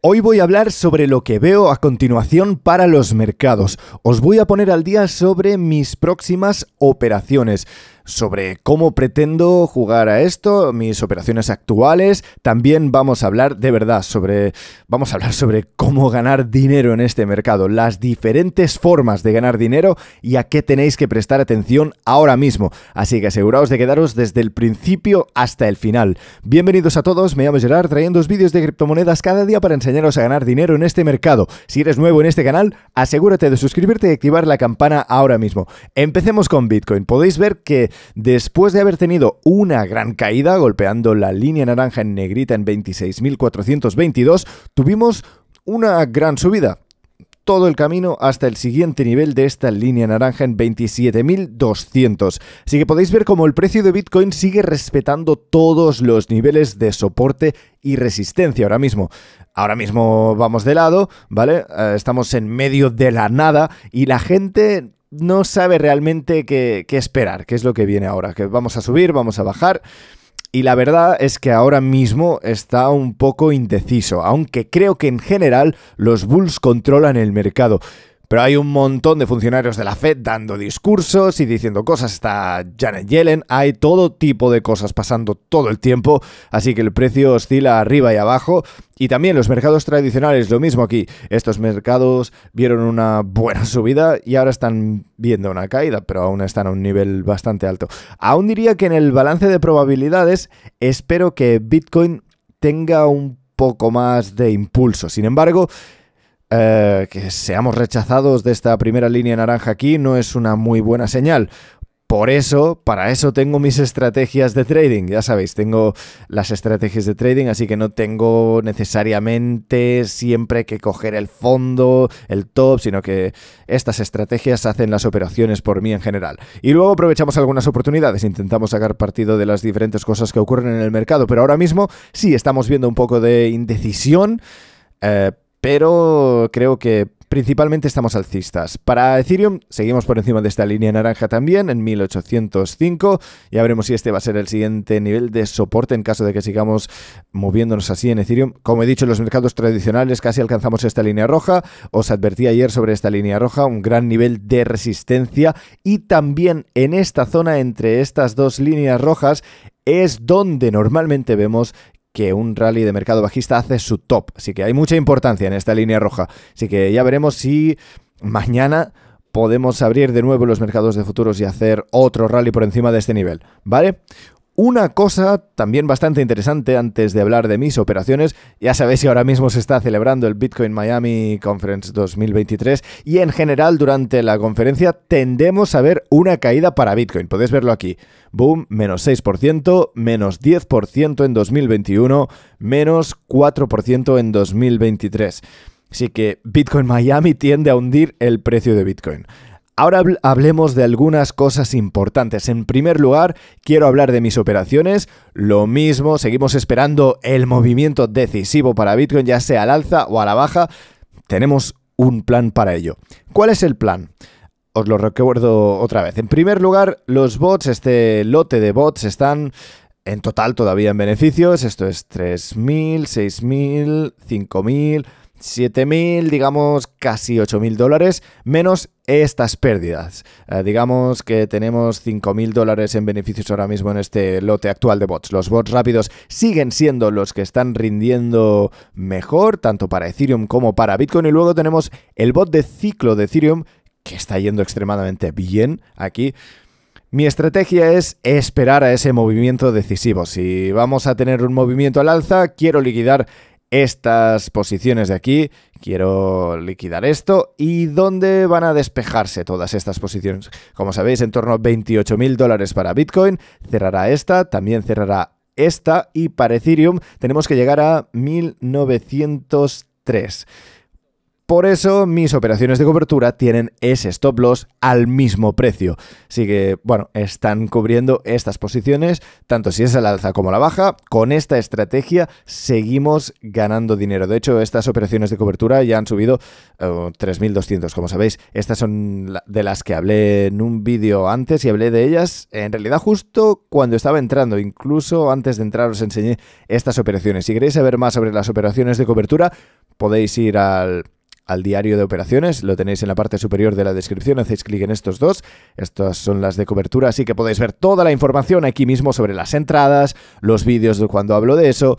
Hoy voy a hablar sobre lo que veo a continuación para los mercados. Os voy a poner al día sobre mis próximas operaciones sobre cómo pretendo jugar a esto, mis operaciones actuales. También vamos a hablar de verdad sobre vamos a hablar sobre cómo ganar dinero en este mercado, las diferentes formas de ganar dinero y a qué tenéis que prestar atención ahora mismo. Así que aseguraos de quedaros desde el principio hasta el final. Bienvenidos a todos, me llamo Gerard, trayendo vídeos de criptomonedas cada día para enseñaros a ganar dinero en este mercado. Si eres nuevo en este canal, asegúrate de suscribirte y activar la campana ahora mismo. Empecemos con Bitcoin. Podéis ver que Después de haber tenido una gran caída, golpeando la línea naranja en negrita en 26.422, tuvimos una gran subida todo el camino hasta el siguiente nivel de esta línea naranja en 27.200. Así que podéis ver cómo el precio de Bitcoin sigue respetando todos los niveles de soporte y resistencia ahora mismo. Ahora mismo vamos de lado, ¿vale? Eh, estamos en medio de la nada y la gente no sabe realmente qué, qué esperar, qué es lo que viene ahora, que vamos a subir, vamos a bajar. Y la verdad es que ahora mismo está un poco indeciso, aunque creo que en general los Bulls controlan el mercado. Pero hay un montón de funcionarios de la Fed dando discursos y diciendo cosas. Está Janet Yellen, hay todo tipo de cosas pasando todo el tiempo, así que el precio oscila arriba y abajo. Y también los mercados tradicionales, lo mismo aquí. Estos mercados vieron una buena subida y ahora están viendo una caída, pero aún están a un nivel bastante alto. Aún diría que en el balance de probabilidades espero que Bitcoin tenga un poco más de impulso. Sin embargo, eh, que seamos rechazados de esta primera línea naranja aquí no es una muy buena señal. Por eso, para eso tengo mis estrategias de trading. Ya sabéis, tengo las estrategias de trading, así que no tengo necesariamente siempre que coger el fondo, el top, sino que estas estrategias hacen las operaciones por mí en general. Y luego aprovechamos algunas oportunidades, intentamos sacar partido de las diferentes cosas que ocurren en el mercado, pero ahora mismo sí estamos viendo un poco de indecisión. Eh, pero creo que principalmente estamos alcistas. Para Ethereum seguimos por encima de esta línea naranja también en 1805. Ya veremos si este va a ser el siguiente nivel de soporte en caso de que sigamos moviéndonos así en Ethereum. Como he dicho, en los mercados tradicionales casi alcanzamos esta línea roja. Os advertí ayer sobre esta línea roja, un gran nivel de resistencia y también en esta zona entre estas dos líneas rojas es donde normalmente vemos que un rally de mercado bajista hace su top. Así que hay mucha importancia en esta línea roja. Así que ya veremos si mañana podemos abrir de nuevo los mercados de futuros y hacer otro rally por encima de este nivel. ¿Vale? Una cosa también bastante interesante antes de hablar de mis operaciones, ya sabéis que ahora mismo se está celebrando el Bitcoin Miami Conference 2023 y en general durante la conferencia tendemos a ver una caída para Bitcoin, podéis verlo aquí, boom, menos 6%, menos 10% en 2021, menos 4% en 2023. Así que Bitcoin Miami tiende a hundir el precio de Bitcoin. Ahora hablemos de algunas cosas importantes. En primer lugar, quiero hablar de mis operaciones. Lo mismo, seguimos esperando el movimiento decisivo para Bitcoin, ya sea al alza o a la baja. Tenemos un plan para ello. ¿Cuál es el plan? Os lo recuerdo otra vez. En primer lugar, los bots, este lote de bots, están en total todavía en beneficios. Esto es 3.000, 6.000, 5.000. 7.000, digamos casi 8.000 dólares, menos estas pérdidas. Eh, digamos que tenemos 5.000 dólares en beneficios ahora mismo en este lote actual de bots. Los bots rápidos siguen siendo los que están rindiendo mejor, tanto para Ethereum como para Bitcoin. Y luego tenemos el bot de ciclo de Ethereum, que está yendo extremadamente bien aquí. Mi estrategia es esperar a ese movimiento decisivo. Si vamos a tener un movimiento al alza, quiero liquidar estas posiciones de aquí, quiero liquidar esto y dónde van a despejarse todas estas posiciones. Como sabéis, en torno a 28.000 dólares para Bitcoin, cerrará esta, también cerrará esta y para Ethereum tenemos que llegar a 1903. Por eso mis operaciones de cobertura tienen ese stop loss al mismo precio. Así que, bueno, están cubriendo estas posiciones, tanto si es la alza como la baja. Con esta estrategia seguimos ganando dinero. De hecho, estas operaciones de cobertura ya han subido 3.200, eh, como sabéis. Estas son de las que hablé en un vídeo antes y hablé de ellas en realidad justo cuando estaba entrando. Incluso antes de entrar os enseñé estas operaciones. Si queréis saber más sobre las operaciones de cobertura, podéis ir al al diario de operaciones, lo tenéis en la parte superior de la descripción, hacéis clic en estos dos, estas son las de cobertura, así que podéis ver toda la información aquí mismo sobre las entradas, los vídeos de cuando hablo de eso.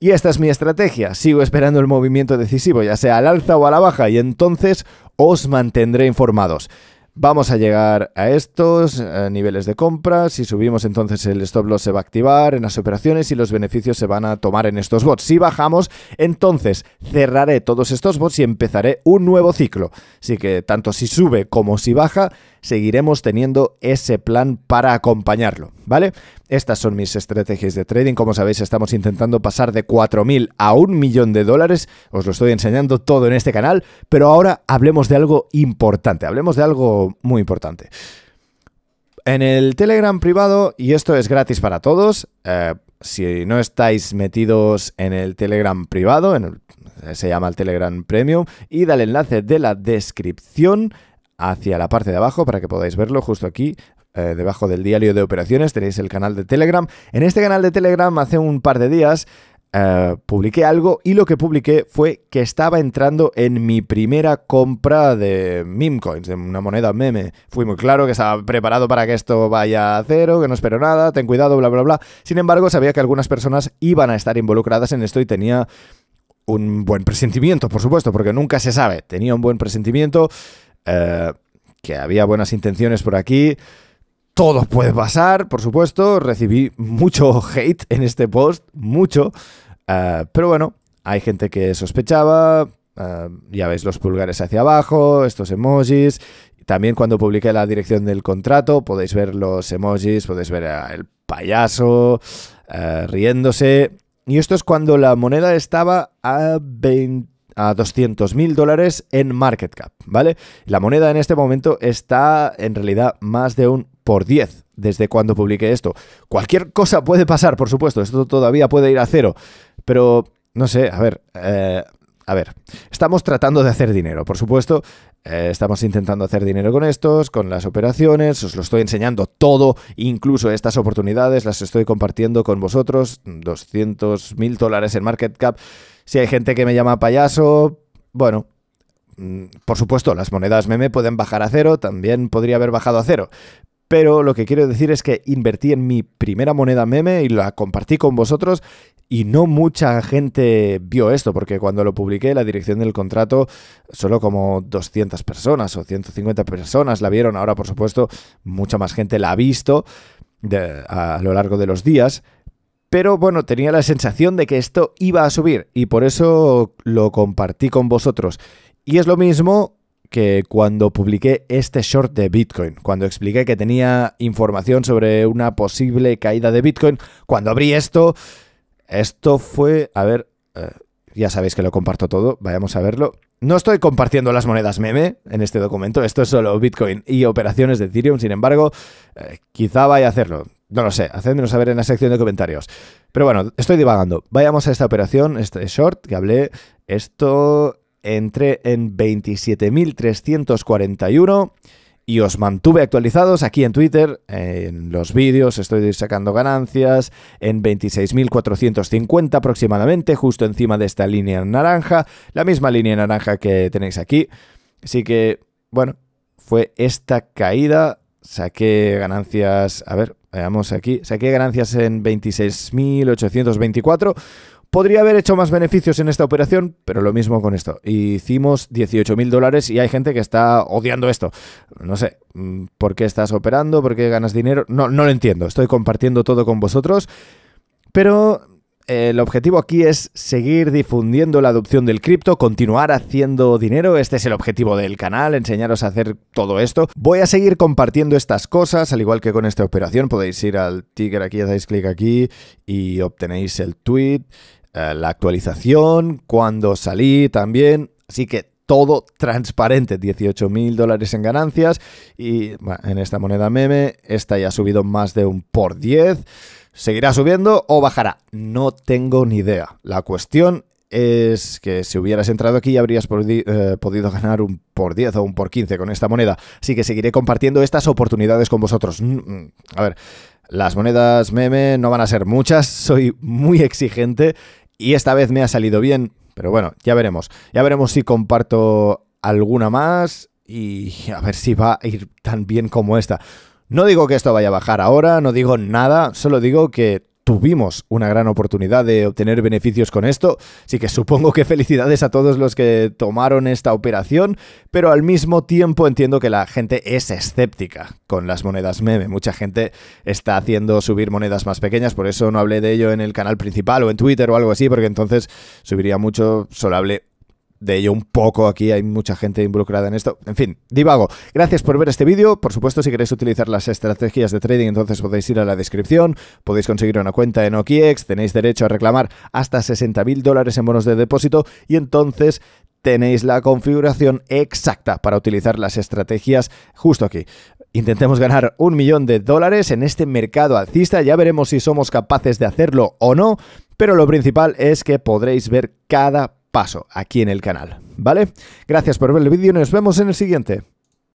Y esta es mi estrategia, sigo esperando el movimiento decisivo, ya sea al alza o a la baja, y entonces os mantendré informados. Vamos a llegar a estos eh, niveles de compra, si subimos entonces el stop loss se va a activar en las operaciones y los beneficios se van a tomar en estos bots. Si bajamos, entonces cerraré todos estos bots y empezaré un nuevo ciclo. Así que tanto si sube como si baja, seguiremos teniendo ese plan para acompañarlo, ¿vale? Estas son mis estrategias de trading, como sabéis estamos intentando pasar de 4.000 a un millón de dólares, os lo estoy enseñando todo en este canal, pero ahora hablemos de algo importante, hablemos de algo muy importante. En el Telegram privado, y esto es gratis para todos, eh, si no estáis metidos en el Telegram privado, en se llama el Telegram Premium, y al enlace de la descripción, hacia la parte de abajo para que podáis verlo justo aquí. Eh, debajo del diario de operaciones tenéis el canal de Telegram. En este canal de Telegram hace un par de días eh, publiqué algo y lo que publiqué fue que estaba entrando en mi primera compra de meme coins, de una moneda meme. Fui muy claro que estaba preparado para que esto vaya a cero, que no espero nada, ten cuidado, bla, bla, bla. Sin embargo, sabía que algunas personas iban a estar involucradas en esto y tenía un buen presentimiento, por supuesto, porque nunca se sabe. Tenía un buen presentimiento. Eh, que había buenas intenciones por aquí. Todo puede pasar, por supuesto. Recibí mucho hate en este post, mucho. Eh, pero bueno, hay gente que sospechaba. Eh, ya veis los pulgares hacia abajo, estos emojis. También cuando publiqué la dirección del contrato podéis ver los emojis, podéis ver el payaso riéndose. Y esto es cuando la moneda estaba a 20 a 200 mil dólares en market cap, ¿vale? La moneda en este momento está en realidad más de un por 10 desde cuando publiqué esto. Cualquier cosa puede pasar, por supuesto, esto todavía puede ir a cero, pero no sé, a ver, eh, a ver, estamos tratando de hacer dinero, por supuesto. Eh, estamos intentando hacer dinero con estos, con las operaciones, os lo estoy enseñando todo, incluso estas oportunidades las estoy compartiendo con vosotros, 200 mil dólares en market cap. Si hay gente que me llama payaso, bueno, mm, por supuesto, las monedas meme pueden bajar a cero, también podría haber bajado a cero, pero lo que quiero decir es que invertí en mi primera moneda meme y la compartí con vosotros y no mucha gente vio esto, porque cuando lo publiqué la dirección del contrato, solo como 200 personas o 150 personas la vieron, ahora por supuesto mucha más gente la ha visto a lo largo de los días, pero bueno, tenía la sensación de que esto iba a subir y por eso lo compartí con vosotros. Y es lo mismo que cuando publiqué este short de Bitcoin, cuando expliqué que tenía información sobre una posible caída de Bitcoin, cuando abrí esto, esto fue, a ver, eh, ya sabéis que lo comparto todo, vayamos a verlo. No estoy compartiendo las monedas meme en este documento, esto es solo Bitcoin y operaciones de Ethereum, sin embargo, eh, quizá vaya a hacerlo, no lo sé, hacedmelo saber en la sección de comentarios. Pero bueno, estoy divagando. Vayamos a esta operación, este short que hablé. Esto entré en 27.341 y os mantuve actualizados aquí en Twitter, en los vídeos estoy sacando ganancias, en 26.450 aproximadamente, justo encima de esta línea naranja, la misma línea naranja que tenéis aquí. Así que, bueno, fue esta caída, saqué ganancias, a ver, veamos aquí, saqué ganancias en 26.824, Podría haber hecho más beneficios en esta operación, pero lo mismo con esto. Hicimos 18 mil dólares y hay gente que está odiando esto. No sé, mm, ¿por qué estás operando? ¿Por qué ganas dinero? No, no lo entiendo. Estoy compartiendo todo con vosotros. Pero eh, el objetivo aquí es seguir difundiendo la adopción del cripto, continuar haciendo dinero, este es el objetivo del canal, enseñaros a hacer todo esto. Voy a seguir compartiendo estas cosas, al igual que con esta operación, podéis ir al ticker aquí, hacéis clic aquí y obtenéis el tweet eh, la actualización, cuando salí también. Así que todo transparente, 18 mil dólares en ganancias y en esta moneda meme, esta ya ha subido más de un por 10. ¿Seguirá subiendo o bajará? No tengo ni idea. La cuestión es que si hubieras entrado aquí habrías eh, podido ganar un por 10 o un por 15 con esta moneda. Así que seguiré compartiendo estas oportunidades con vosotros. Mm, mm, a ver, las monedas meme no van a ser muchas, soy muy exigente y esta vez me ha salido bien, pero bueno, ya veremos. Ya veremos si comparto alguna más y a ver si va a ir tan bien como esta. No digo que esto vaya a bajar ahora, no digo nada, solo digo que tuvimos una gran oportunidad de obtener beneficios con esto, así que supongo que felicidades a todos los que tomaron esta operación, pero al mismo tiempo entiendo que la gente es escéptica con las monedas meme, mucha gente está haciendo subir monedas más pequeñas, por eso no hablé de ello en el canal principal o en Twitter o algo así, porque entonces subiría mucho, solo hablé de ello un poco aquí, hay mucha gente involucrada en esto. En fin, divago. Gracias por ver este vídeo. Por supuesto, si queréis utilizar las estrategias de trading, entonces podéis ir a la descripción, podéis conseguir una cuenta en OKEx, tenéis derecho a reclamar hasta 60 mil dólares en bonos de depósito y entonces tenéis la configuración exacta para utilizar las estrategias justo aquí. Intentemos ganar un millón de dólares en este mercado alcista, ya veremos si somos capaces de hacerlo o no, pero lo principal es que podréis ver cada paso aquí en el canal, ¿vale? Gracias por ver el vídeo y nos vemos en el siguiente.